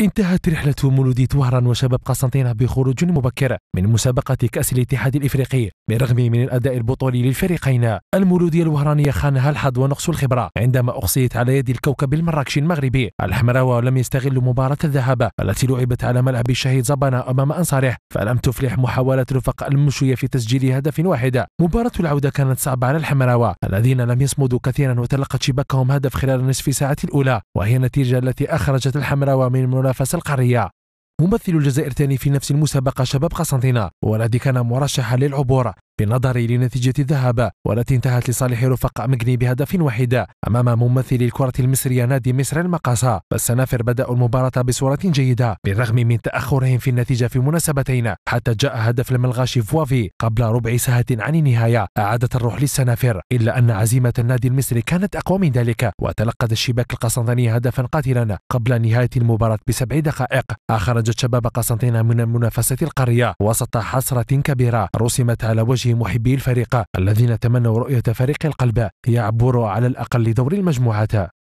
انتهت رحلة مولودية وهران وشباب قسنطينة بخروج مبكر من مسابقة كأس الاتحاد الإفريقي بالرغم من الأداء البطولي للفريقين المولودية الوهرانية خانها الحظ ونقص الخبرة عندما أقصيت على يد الكوكب المراكشي المغربي الحمراوي لم يستغلوا مباراة الذهاب التي لعبت على ملعب الشهيد زبانا أمام أنصاره فلم تفلح محاولات رفق المشوية في تسجيل هدف واحد مباراة العودة كانت صعبة على الحمراوة الذين لم يصمدوا كثيرا وتلقت شباكهم هدف خلال نصف ساعة الأولى وهي النتيجة التي أخرجت الحمراوة من المنافسة القارية ممثل الجزائر الثاني في نفس المسابقة شباب قسنطينة والذي كان مرشحا للعبور بالنظر لنتيجة الذهاب والتي انتهت لصالح رفقاء مجني بهدف واحد أمام ممثل الكرة المصرية نادي مصر المقاصة فالسنافر بدأوا المباراة بصورة جيدة بالرغم من تأخرهم في النتيجة في مناسبتين حتى جاء هدف الملغاشي فوافي قبل ربع ساعة عن النهاية أعادت الروح للسنافر إلا أن عزيمة النادي المصري كانت أقوى من ذلك وتلقت الشباك القسنطيني هدفا قاتلا قبل نهاية المباراة بسبع دقائق أخرجت شباب قسنطينة من منافسة القرية وسط حسرة كبيرة رسمت على وجه وجه محبي الفريق الذين تمنوا رؤية فريق القلب يعبر على الأقل دور المجموعات